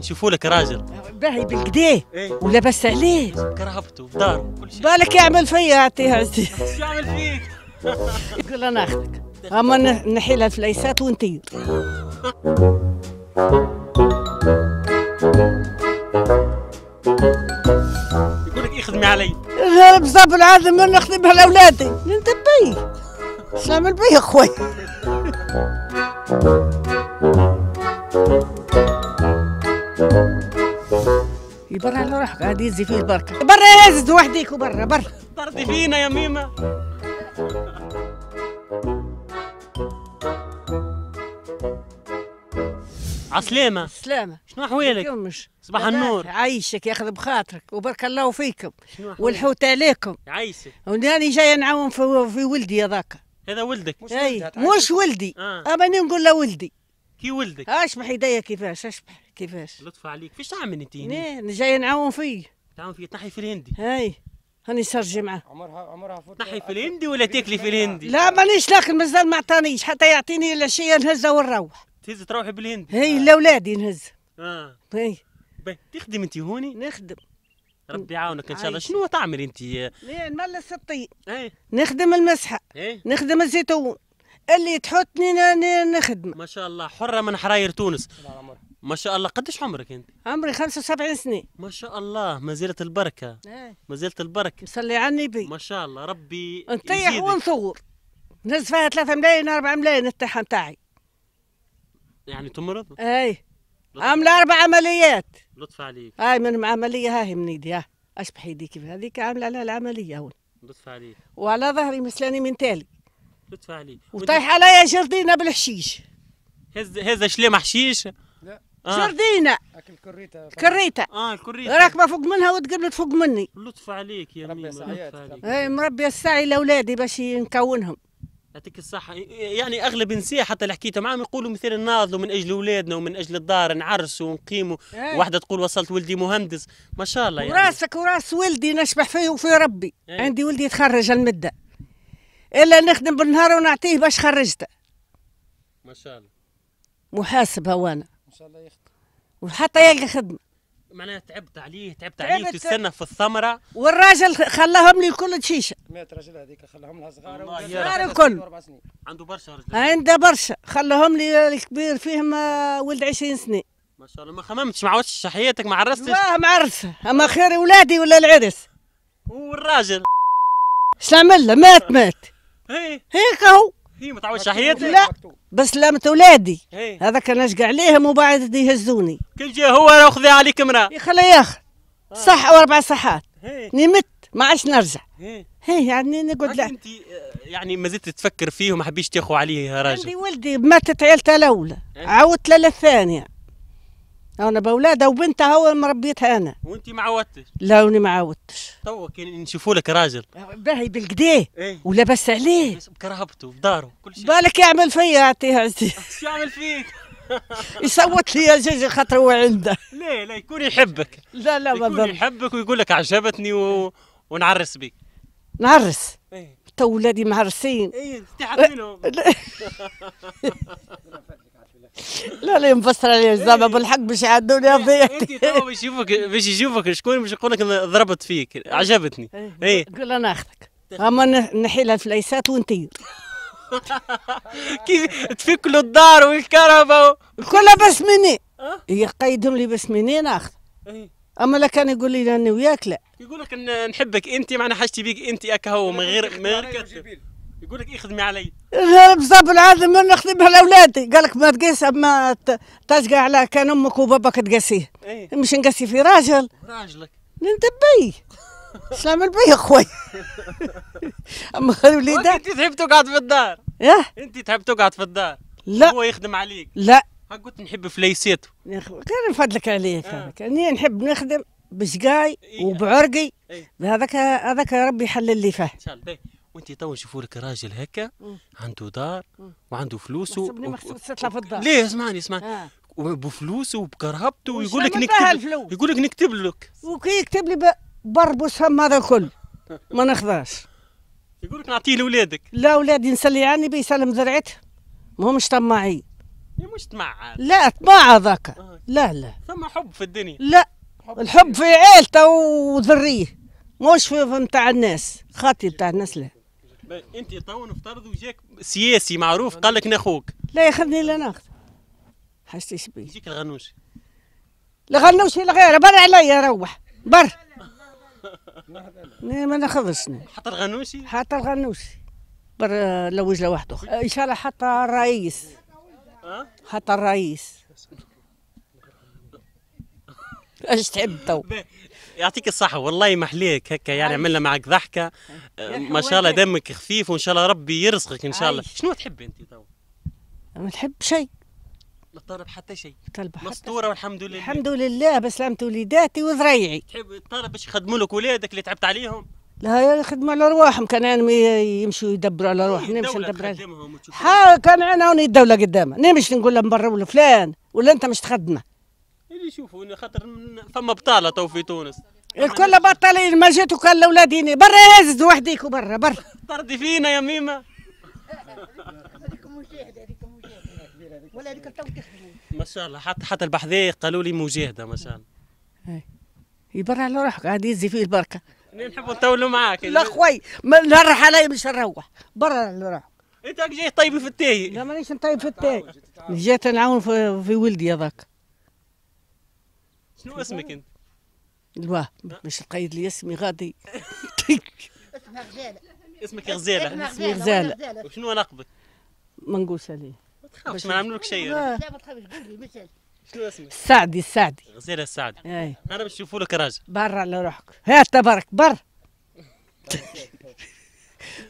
نشوفوا لك راجل باهي بالكدا إيه؟ ولبس عليه كرهبته في داره وكل شيء بالك يعمل فيا اعطيها عزيز شو يعمل فيك؟ يقول انا اخذك اما نحي لها الفليسات ونطير يقول لك يخدمي علي بالضبط العاده ما نخدمها لاولادي بي شنو نعمل بي اخوي يبر على روحك غادي يزي فيه آه. البركه برا يزد وحديك وبرا برا طردي فينا يا ميمه عسلامة سلامة شنو أحوالك؟ يمش صباح النور عايشك ياخذ بخاطرك وبارك الله فيكم والحوت عليكم عايشك وراني جاية نعاون في, في ولدي هذاك هذا ولدك مش, مش ولدي آه. أما نقول له ولدي كي ولدك اشبح يديا كيفاش اشبح كيفاش لطف عليك فيش تعمل انت هنا إيه، جاي نعاون فيه تعاون فيه تنحي في الهندي هاي هاني سرجي معاه عمرها عمرها فوت تنحي في الهندي ولا تاكلي في الهندي لا مانيش لكن مازال ما عطانيش حتى يعطيني الا شيء نهزها ونروح تهز تروحي بالهندي هي لاولادي نهز اه, آه. هي تخدم انت هوني نخدم ربي يعاونك ان شاء الله شنو تعمل انت؟ نملس إيه، الطين إيه. نخدم المسحه نخدم الزيتون اللي تحطني نخدم ما شاء الله حره من حراير تونس ما شاء الله قديش عمرك انت عمري 75 سنه ما شاء الله ما زالت البركه إيه. ما زالت البركه صلي على النبي ما شاء الله ربي نطيح ونصور نز فيها 3 ملايين 4 ملايين الطيحه نتاعي يعني تمرض؟ اي عامله اربع عمليات لطف عليك اي من عمليه هاي من ايدي اشبح ايدي كيف هذيك عامله على العمليه هون لطف عليك وعلى ظهري مسلاني من تالي بتفعلي وطايح علي جردينه بالحشيش هز هز شليمه حشيش لا آه. جردينه اكل كريته كريته اه الكريته راكبه فوق منها وتقلد فوق مني لطف عليك يا ميمه لطف عليك اي مربي السعي لاولادي باش نكونهم يعطيك الصحة يعني أغلب نساء حتى اللي حكيت معاهم يقولوا مثلا ناضلوا من أجل أولادنا ومن أجل الدار نعرسوا ونقيموا ايه. واحدة تقول وصلت ولدي مهندس ما شاء الله يعني وراسك وراس ولدي نشبح فيه وفي ربي ايه. عندي ولدي يتخرج المدة الا نخدم بالنهار ونعطيه باش خرجته ما شاء الله هو انا ان شاء الله يخدم وحتى يلقى خدمه معناها تعبت عليه تعبت عليه تستنى في الثمره والراجل خلاهم لي الكل تشيشه مات راجل هذيك خلاهم لها صغار صغار الكل عنده برشا رجل عنده برشا خلاهم لي الكبير فيهم آه، ولد 20 سنه ما شاء الله ما خممتش ما عاودتش حياتك ما عرستش لا ما عرسه اما خير ولادي ولا العرس والراجل شنو عمل مات مات إيه. هيك هو هي ما تعودش حياتك لا بس لامت اولادي إيه. هذا كان اشقى عليهم وبعد يهزوني كل جا هو اخذ عليك امراه يخلي ياخذ آه. صح واربع صحات إيه. نمت ما عادش نرجع هي يعني نقعد لا انت آه، يعني ما زلت تفكر فيه وما حبيش تاخو عليه راجل عندي ولدي ماتت عيلته الاولى عاودت للثانيه انا باولادها وبنتها هو مربيتها انا وانت ما عودتش لا وني ما عودتش تو كان نشوفوا لك راجل باهي بالقديه ايه؟ بس عليه بكرهبته بداره كل شيء بالك يعمل فيا اعطيه عزيز شو يعمل فيك يصوت لي يا جيجي خاطر هو عنده ليه لا يكون يحبك لا لا ما يكون يحبك ويقول لك عجبتني و... ونعرس بك نعرس ايه تو ولادي معرسين ايه منهم لا لا مفسر عليه زعما بالحق باش يعدوني فيا إيه، انت تو باش يشوفك باش يشوفك شكون باش يقول لك ضربت فيك عجبتني اي إيه. قول انا اخذك اما نحيلها الفليسات ونطير كيف تفكلوا الدار والكهرباء كلها بس مني أه؟ إيه، قيدهم لي بس مني ناخذ اما لا كان يقول لي انا وياك لا يقول لك نحبك انت معناها حاجتي بيك انت اكهو من غير من غير كتب يقول لك اخدمي علي بصاب العظم نخدمها لاولادي قال لك ما تقيس ما تشقى على كان امك وباباك تقاسيه ايه؟ مش نقاسي في راجل راجلك انت بي شامل بي اخوي اما وليدك انت تحب تقعد في الدار ايه انت تحب تقعد في الدار لا هو يخدم عليك لا قلت نحب فليسيته كان فضلك عليك آه. اني يعني نحب نخدم بشقاي إيه. وبعرقي إيه. هذاك هذاك ربي يحلل لي فيه ان شاء الله وانت تو نشوفوا لك راجل هكا عنده دار وعنده فلوسه و... ليه اسمعني اسمعني آه. وبفلوسه وبكرهبته ويقول لك نكتب يقول لك نكتب لك وكي يكتب لي بربص هم هذا الكل ما ناخذهاش يقول لك نعطيه لاولادك لا ولادي نسلي عني بيسلم ذرعته ما همش طماعي مش طماع لا طماع هذاك آه. لا لا ثم حب في الدنيا لا حب الحب في عيلته وذريه مش في نتاع الناس خاطي نتاع الناس لا انت تو نفترض وجاك سياسي معروف قال لك ناخوك لا ياخذني لا ناخذ حسيت بيه يجيك الغنوش الغنوشي الغير بر عليا روح بر ما ناخذش حتى الغنوشي حتى الغنوشي بر لوج لواحد اخر ان شاء الله حتى الرئيس حتى الرئيس اش تحب تو يعطيك الصحة والله ما حليك هكا يعني عملنا معك ضحكة آه، ما شاء الله دمك خفيف وإن شاء الله ربي يرزقك إن شاء الله شنو تحبي أنت تو؟ ما نحب شيء لا طالب حتى شيء طالب حتى مستوره والحمد لله الحمد لله بسلامة وليداتي وزريعي تحب طالب باش يخدموا لك ولادك اللي تعبت عليهم لا يخدموا على رواحهم كان انا يمشوا يدبروا على رواحهم نمشي ندبر كان انا هوني الدوله قدامها نمشي نقول لهم برا ولا فلان ولا انت مش تخدمه يشوفوا خاطر فما بطاله تو في تونس الكل بطلين ما جيتوا كان الاولادين برا هزت وحديك برا برا طردي فينا يا ميمه ولا هذيك تو تخدم ما شاء الله حتى حتى البحذية قالوا لي مجاهده ما شاء الله يبرع على روحك عاد يزي فيه البركه نحب نطولوا معاك لا خوي نرح علي مش نروح برا على روحك انت جاي طيب في التاي لا مانيش نطيب في التاي جيت نعاون في ولدي هذاك شنو اسمك انت؟ الوا باش تقيد لي اسمي غادي اسمها غزاله اسمك غزاله اسمي غزاله وشنو لقبك؟ منقوس عليه ما تخافش ما نعملولك شيء لا ما تخافش قول لي شنو اسمك؟ السعدي السعدي غزاله السعدي اي انا باش نشوفوا لك راجل برا على روحك هات تبارك برا